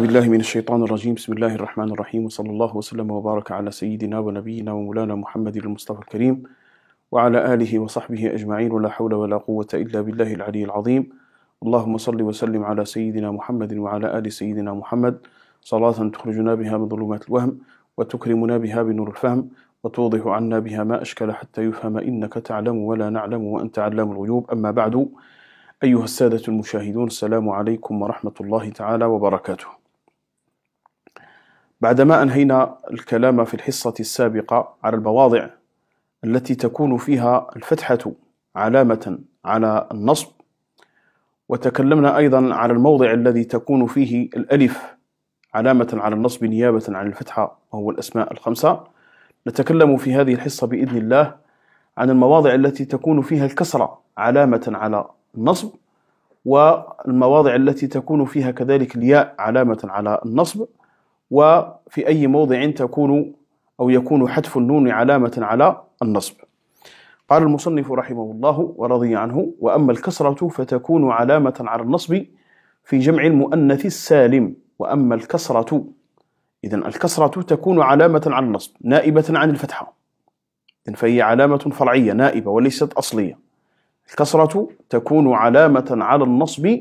بالله من الشيطان الرجيم بسم الله الرحمن الرحيم وصلى الله وسلم وبارك على سيدنا ونبينا ومولانا محمد المصطفى الكريم وعلى آله وصحبه أجمعين ولا حول ولا قوة إلا بالله العلي العظيم اللهم صل وسلم على سيدنا محمد وعلى آل سيدنا محمد صلاة تخرجنا بها من ظلمات الوهم وتكرمنا بها بنور الفهم وتوضح عنا بها ما أشكل حتى يفهم إنك تعلم ولا نعلم وأنت علام الغيوب أما بعد أيها السادة المشاهدون السلام عليكم ورحمة الله تعالى وبركاته بعدما أنهينا الكلام في الحصة السابقة على المواضع التي تكون فيها الفتحة علامة على النصب وتكلمنا أيضا على الموضع الذي تكون فيه الألف علامة على النصب نيابة عن الفتحة وهو الأسماء الخمسة نتكلم في هذه الحصة بإذن الله عن المواضع التي تكون فيها الكسرة علامة على النصب والمواضع التي تكون فيها كذلك الياء علامة على النصب وفي أي موضع تكون أو يكون حتف النون علامة على النصب قال المصنف رحمه الله ورضي عنه وأما الكسرة فتكون علامة على النصب في جمع المؤنث السالم وأما الكسرة إذا الكسرة تكون علامة على النصب نائبة عن الفتحة إذن فهي علامة فرعية نائبة وليست أصلية الكسرة تكون علامة على النصب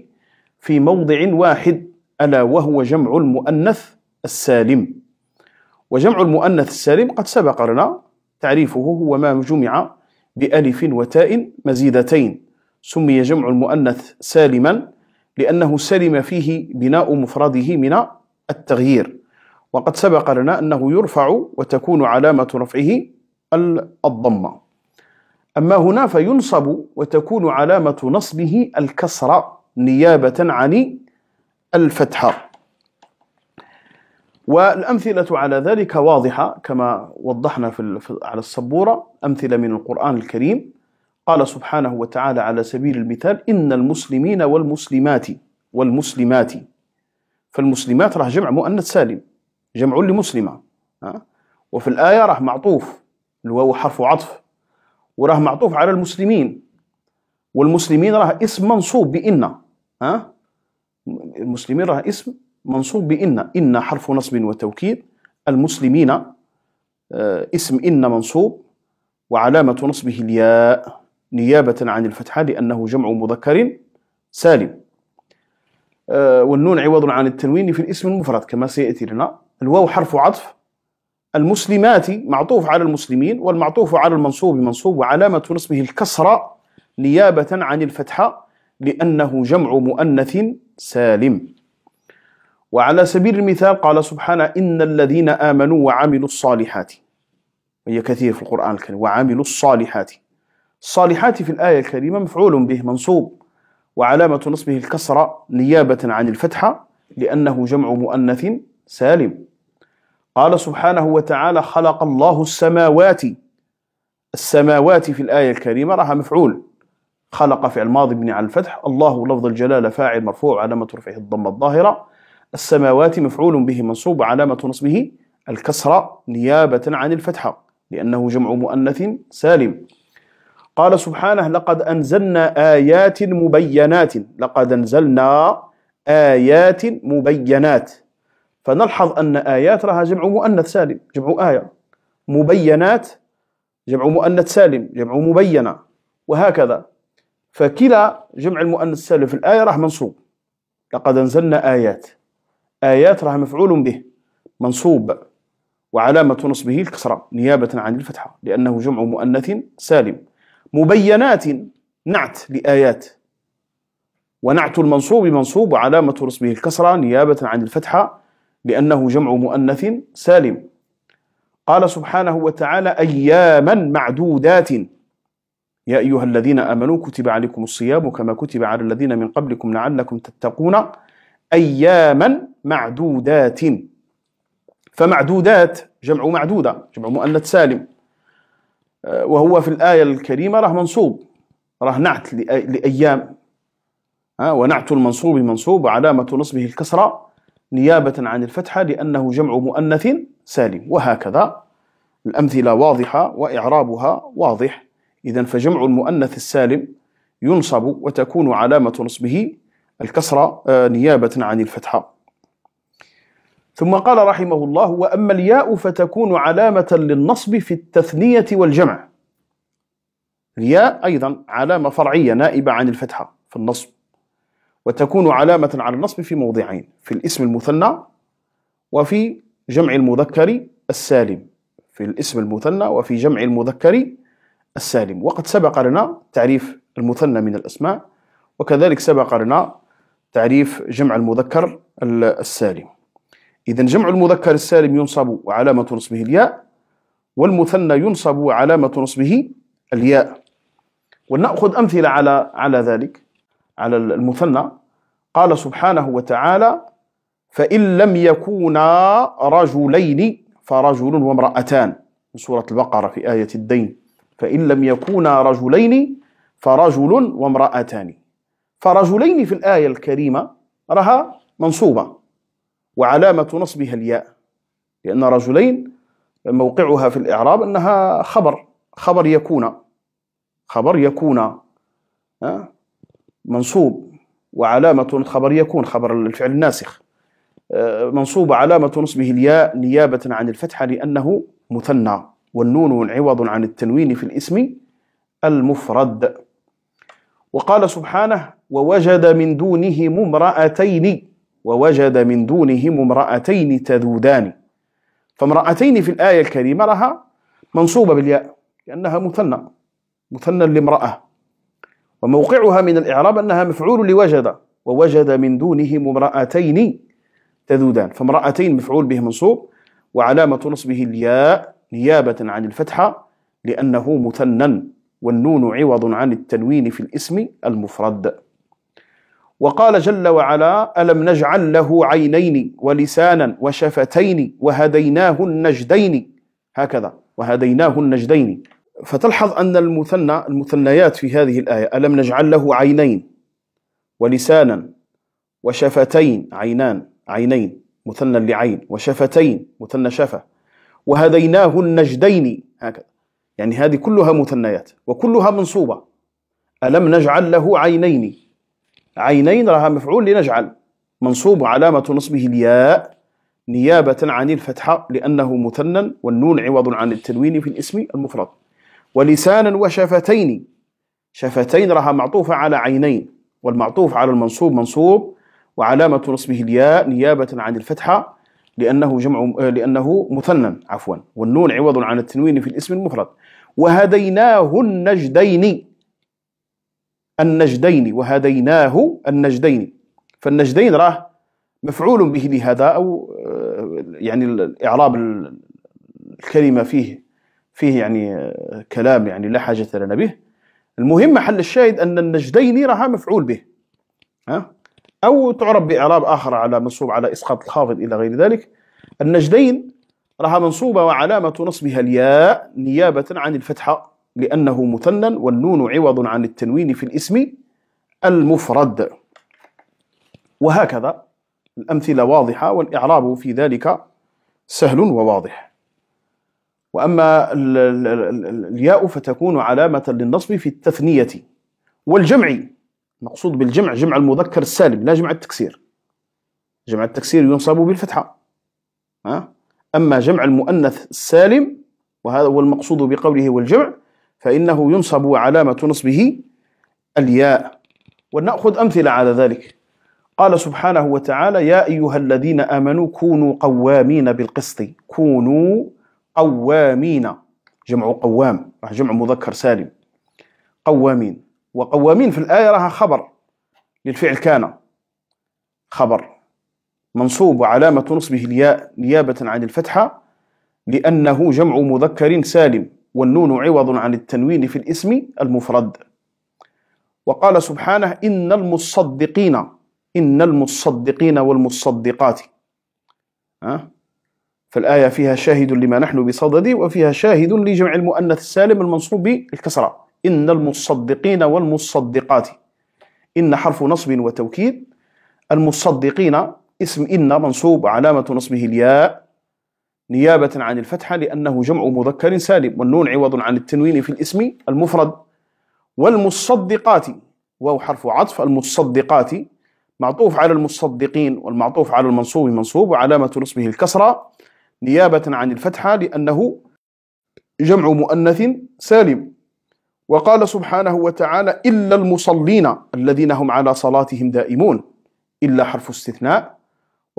في موضع واحد ألا وهو جمع المؤنث السالم وجمع المؤنث السالم قد سبق لنا تعريفه هو ما جمع بألف وتاء مزيدتين سمي جمع المؤنث سالما لأنه سلم فيه بناء مفرده من التغيير وقد سبق لنا أنه يرفع وتكون علامة رفعه الضمة أما هنا فينصب وتكون علامة نصبه الكسرة نيابة عن الفتحة والأمثلة على ذلك واضحة كما وضحنا في على السبورة أمثلة من القرآن الكريم قال سبحانه وتعالى على سبيل المثال إن المسلمين والمسلمات والمسلمات فالمسلمات راه جمع مؤنث سالم جمع لمسلمة وفي الآية راه معطوف الواو حرف عطف وراه معطوف على المسلمين والمسلمين راه اسم منصوب بإن ها المسلمين راه اسم منصوب بإن إن حرف نصب وتوكيد المسلمين آه، اسم إن منصوب وعلامة نصبه الياء نيابة عن الفتحة لأنه جمع مذكر سالم آه، والنون عوض عن التنوين في الاسم المفرد كما سيأتي لنا الواو حرف عطف المسلمات معطوف على المسلمين والمعطوف على المنصوب منصوب وعلامة نصبه الكسرة نيابة عن الفتحة لأنه جمع مؤنث سالم وعلى سبيل المثال قال سبحانه إن الذين آمنوا وعملوا الصالحات وهي كثير في القرآن الكريم وعملوا الصالحات الصالحات في الآية الكريمة مفعول به منصوب وعلامة نصبه الكسرة نيابة عن الفتحة لأنه جمع مؤنث سالم قال سبحانه وتعالى خلق الله السماوات السماوات في الآية الكريمة راها مفعول خلق فعل ماضي بن على الفتح الله لفظ الجلالة فاعل مرفوع علامة رفعه الضمة الظاهرة السماوات مفعول به منصوب علامة نصبه الكسرة نيابة عن الفتحة لأنه جمع مؤنث سالم قال سبحانه لقد أنزلنا آيات مبينات لقد أنزلنا آيات مبينات فنلحظ أن آيات لها جمع مؤنث سالم جمع آية مبينات جمع مؤنث سالم جمع مبينة وهكذا فكلا جمع المؤنث السالم في الآية راح منصوب لقد أنزلنا آيات آيات راه مفعول به منصوب وعلامة نصبه الكسرة نيابة عن الفتحة لأنه جمع مؤنث سالم مبينات نعت لآيات ونعت المنصوب منصوب وعلامة نصبه الكسرة نيابة عن الفتحة لأنه جمع مؤنث سالم قال سبحانه وتعالى أياما معدودات يا أيها الذين آمنوا كتب عليكم الصيام كما كتب على الذين من قبلكم لعلكم تتقون أياما معدودات فمعدودات جمع معدودة جمع مؤنث سالم آه، وهو في الآية الكريمة راه منصوب راه نعت لأيام ونعت المنصوب منصوب وعلامة نصبه الكسرة نيابة عن الفتحة لأنه جمع مؤنث سالم وهكذا الأمثلة واضحة وإعرابها واضح إذا فجمع المؤنث السالم ينصب وتكون علامة نصبه الكسرة آه، نيابة عن الفتحة ثم قال رحمه الله وأما الياء فتكون علامة للنصب في التثنية والجمع الياء أيضا علامة فرعية نائبة عن الفتحة في النصب وتكون علامة على النصب في موضعين في الاسم المثنى وفي جمع المذكر السالم في الاسم المثنى وفي جمع المذكر السالم وقد سبق لنا تعريف المثنى من الأسماء وكذلك سبق لنا تعريف جمع المذكر السالم إذا جمع المذكر السالم ينصب وعلامة نصبه الياء والمثنى ينصب وعلامة نصبه الياء ولنأخذ أمثلة على على ذلك على المثنى قال سبحانه وتعالى فإن لم يكونا رجلين فرجل وامرأتان من سورة البقرة في آية الدين فإن لم يكونا رجلين فرجل وامرأتان فرجلين في الآية الكريمة راها منصوبة وعلامة نصبها الياء لأن رجلين موقعها في الإعراب أنها خبر خبر يكون خبر يكون منصوب وعلامة خبر يكون خبر الفعل الناسخ آه، منصوب علامة نصبه الياء نيابة عن الفتحة لأنه مثنى والنون عوض عن التنوين في الاسم المفرد وقال سبحانه ووجد من دونهم امرأتين ووجد من دونهم امرأتين تذودان فامرأتين في الآية الكريمة لها منصوبة بالياء لأنها مثنى مثنى لامرأة وموقعها من الإعراب أنها مفعول لوجد ووجد من دونهم امرأتين تذودان فامرأتين مفعول به منصوب وعلامة نصبه الياء نيابة عن الفتحة لأنه مثنى والنون عوض عن التنوين في الاسم المفرد وقال جل وعلا ألم نجعل له عينين ولسانا وشفتين وهديناه النجدين هكذا وهديناه النجدين فتلحظ أن المثنى المثنيات في هذه الآية ألم نجعل له عينين ولسانا وشفتين عينان عينين مثنى لعين وشفتين مثنى شفة وهديناه النجدين هكذا يعني هذه كلها مثنيات وكلها منصوبة ألم نجعل له عينين عينين راها مفعول لنجعل منصوب علامة نصبه الياء نيابة عن الفتحة لأنه مثنى والنون عوض عن التنوين في الاسم المفرد ولسانا وشفتين شفتين راها معطوفة على عينين والمعطوف على المنصوب منصوب وعلامة نصبه الياء نيابة عن الفتحة لأنه جمع لأنه مثنى عفوا والنون عوض عن التنوين في الاسم المفرد وهديناه النجدين النجدين وهديناه النجدين فالنجدين راه مفعول به لهذا أو آه، يعني الاعراب الكلمة فيه فيه يعني آه، كلام يعني لا حاجة لنا به المهم محل الشاهد أن النجدين راها مفعول به ها أو تعرب بإعراب آخر على منصوب على إسقاط الخافض إلى غير ذلك النجدين راها منصوبة وعلامة نصبها الياء نيابة عن الفتحة لأنه مثنى والنون عوض عن التنوين في الاسم المفرد وهكذا الأمثلة واضحة والإعراب في ذلك سهل وواضح وأما الياء فتكون علامة للنصب في التثنية والجمع مقصود بالجمع جمع المذكر السالم لا جمع التكسير جمع التكسير ينصب بالفتحة أما جمع المؤنث السالم وهذا هو المقصود بقوله والجمع فإنه ينصب علامة نصبه الياء ونأخذ أمثلة على ذلك قال سبحانه وتعالى يا أيها الذين آمنوا كونوا قوامين بالقسط كونوا قوامين جمع قوام راح جمع مذكر سالم قوامين وقوامين في الآية راها خبر للفعل كان خبر منصوب وعلامة نصبه الياء نيابة عن الفتحة لأنه جمع مذكر سالم والنون عوض عن التنوين في الاسم المفرد وقال سبحانه إن المصدقين إن المصدقين والمصدقات ها فالآية فيها شاهد لما نحن بصدد وفيها شاهد لجمع المؤنث السالم المنصوب بالكسرة إن المصدقين والمصدقات إن حرف نصب وتوكيد المصدقين اسم إن منصوب علامة نصبه الياء نيابة عن الفتحة لأنه جمع مذكر سالم والنون عوض عن التنوين في الاسم المفرد والمصدقات وهو حرف عطف المصدقات معطوف على المصدقين والمعطوف على المنصوب منصوب وعلامة نصبه الكسرة نيابة عن الفتحة لأنه جمع مؤنث سالم وقال سبحانه وتعالى إلا المصلين الذين هم على صلاتهم دائمون إلا حرف استثناء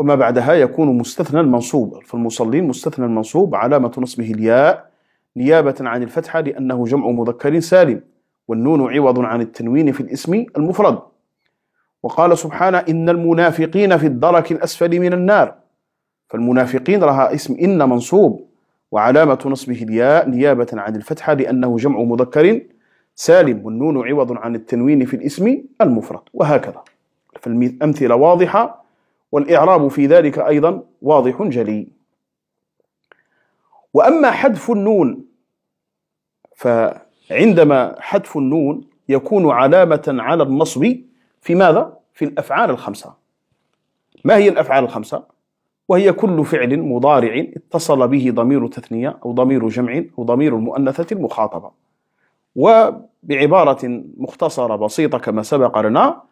وما بعدها يكون مستثنى منصوب فالمصلين مستثنى منصوب علامة نصبه الياء نيابة عن الفتحة لأنه جمع مذكر سالم والنون عوض عن التنوين في الاسم المفرد وقال سبحانه إن المنافقين في الدرك الأسفل من النار فالمنافقين رها اسم إن منصوب وعلامة نصبه الياء نيابة عن الفتحة لأنه جمع مذكر سالم والنون عوض عن التنوين في الاسم المفرد وهكذا فالأمثلة واضحة والإعراب في ذلك أيضا واضح جلي وأما حذف النون فعندما حذف النون يكون علامة على النصب في ماذا؟ في الأفعال الخمسة ما هي الأفعال الخمسة؟ وهي كل فعل مضارع اتصل به ضمير تثنية أو ضمير جمع أو ضمير المؤنثة المخاطبة وبعبارة مختصرة بسيطة كما سبق لنا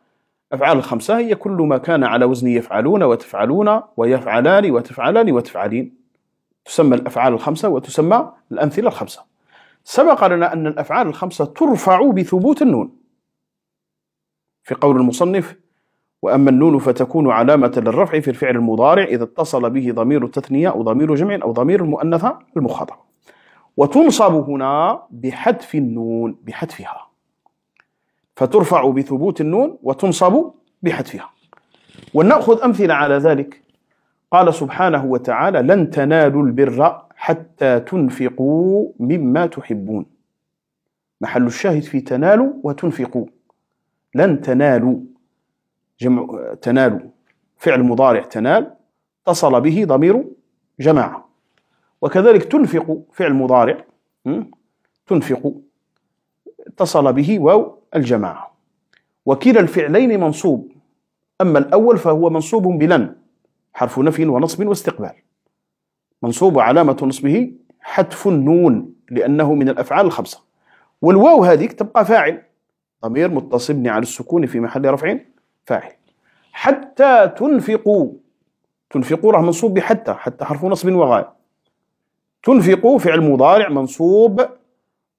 أفعال الخمسة هي كل ما كان على وزن يفعلون وتفعلون ويفعلان وتفعلان وتفعلين تسمى الأفعال الخمسة وتسمى الأمثلة الخمسة سبق لنا أن الأفعال الخمسة ترفع بثبوت النون في قول المصنف وأما النون فتكون علامة للرفع في الفعل المضارع إذا اتصل به ضمير التثنية أو ضمير جمع أو ضمير المؤنثة المخاطبة وتنصب هنا بحذف النون بحذفها فترفع بثبوت النون وتنصب بحذفها ولنأخذ أمثلة على ذلك قال سبحانه وتعالى لن تنالوا البر حتى تنفقوا مما تحبون محل الشاهد في تنالوا وتنفقوا لن تنالوا جمع تنالوا فعل مضارع تنال اتصل به ضمير جماعة وكذلك تنفق فعل مضارع تنفق اتصل به واو الجماعة وكلا الفعلين منصوب أما الأول فهو منصوب بلن حرف نفي ونصب واستقبال منصوب علامة نصبه حتف النون لأنه من الأفعال الخمسة والواو هذيك تبقى فاعل ضمير متصب على السكون في محل رفع فاعل حتى تنفقوا تنفقوا راه منصوب بحتى حتى حرف نصب وغاية تنفقوا فعل مضارع منصوب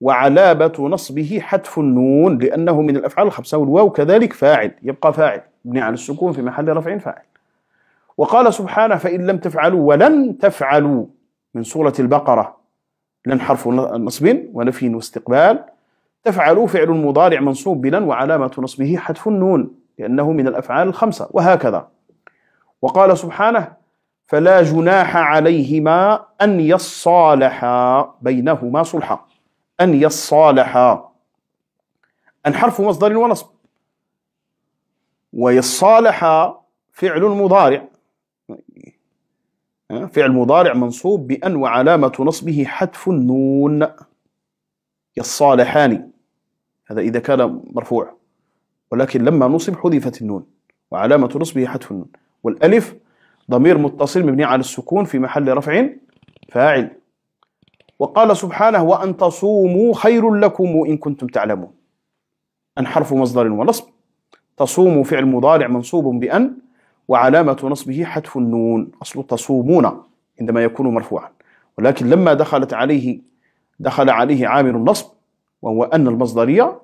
وعلامة نصبه حتف النون لأنه من الأفعال الخمسة والواو كذلك فاعل يبقى فاعل مبني على السكون في محل رفع فاعل وقال سبحانه فإن لم تفعلوا ولن تفعلوا من سورة البقرة لن حرف نصب ونفي واستقبال تفعلوا فعل مضارع منصوب بلن وعلامة نصبه حتف النون لأنه من الأفعال الخمسة وهكذا وقال سبحانه فلا جناح عليهما أن يصالحا بينهما صلحا أن يصالحا أن حرف مصدر ونصب ويصالح فعل مضارع فعل مضارع منصوب بأن وعلامة نصبه حتف النون يصالحان هذا إذا كان مرفوع ولكن لما نصب حذفت النون وعلامة نصبه حتف النون والألف ضمير متصل مبني على السكون في محل رفع فاعل وقال سبحانه وأن تصوموا خير لكم إن كنتم تعلمون أن حرف مصدر ونصب تصوم فعل مضارع منصوب بأن وعلامة نصبه حتف النون أصل تصومون عندما يكون مرفوعا ولكن لما دخلت عليه دخل عليه عامل النصب وهو أن المصدرية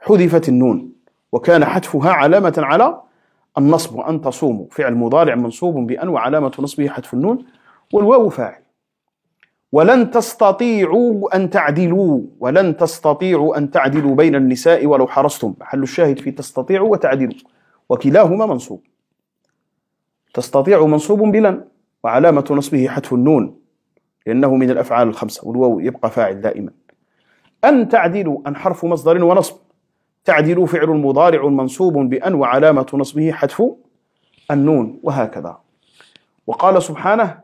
حذفت النون وكان حتفها علامة على النصب أن تصوموا فعل مضارع منصوب بأن وعلامة نصبه حتف النون والواو فاعل ولن تستطيعوا أن تعدلوا ولن تستطيعوا أن تعدلوا بين النساء ولو حرصتم محل الشاهد في تستطيعوا وتعدلوا وكلاهما منصوب تستطيع منصوب بلن وعلامة نصبه حتف النون لأنه من الأفعال الخمسة والواو يبقى فاعل دائما أن تعدلوا أن حرف مصدر ونصب تعدلوا فعل مضارع منصوب بأن وعلامة نصبه حتف النون وهكذا وقال سبحانه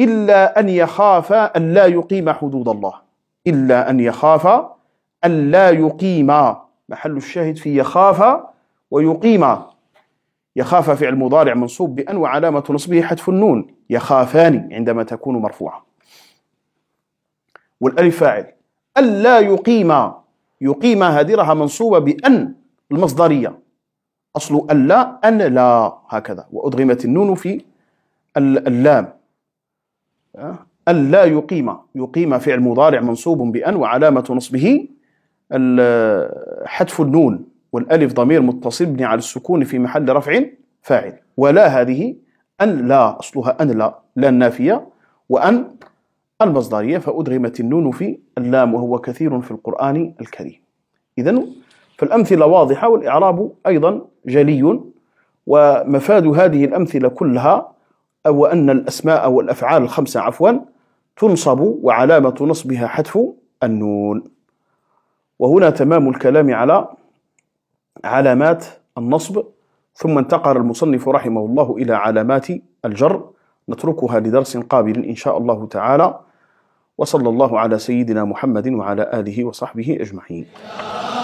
إلا أن يخاف أن لا يقيم حدود الله إلا أن يخاف أن لا يقيم محل الشاهد في يخاف ويقيم يخاف فعل مضارع منصوب بأن وعلامة نصبه حذف النون يخافان عندما تكون مرفوعة والألف فاعل ألا يقيم يقيم هذه راها منصوبة بأن المصدرية أصل ألا أن لا هكذا وأدغمت النون في اللام أن لا يقيم يقيم فعل مضارع منصوب بأن وعلامة نصبه حتف النون والألف ضمير متصل مبني على السكون في محل رفع فاعل ولا هذه أن لا أصلها أن لا لا النافية وأن المصدرية فأدغمت النون في اللام وهو كثير في القرآن الكريم إذا فالأمثلة واضحة والإعراب أيضا جلي ومفاد هذه الأمثلة كلها أو أن الأسماء والأفعال الخمسة عفوا تنصب وعلامة نصبها حذف النون وهنا تمام الكلام على علامات النصب ثم انتقل المصنف رحمه الله إلى علامات الجر نتركها لدرس قابل إن شاء الله تعالى وصلى الله على سيدنا محمد وعلى آله وصحبه أجمعين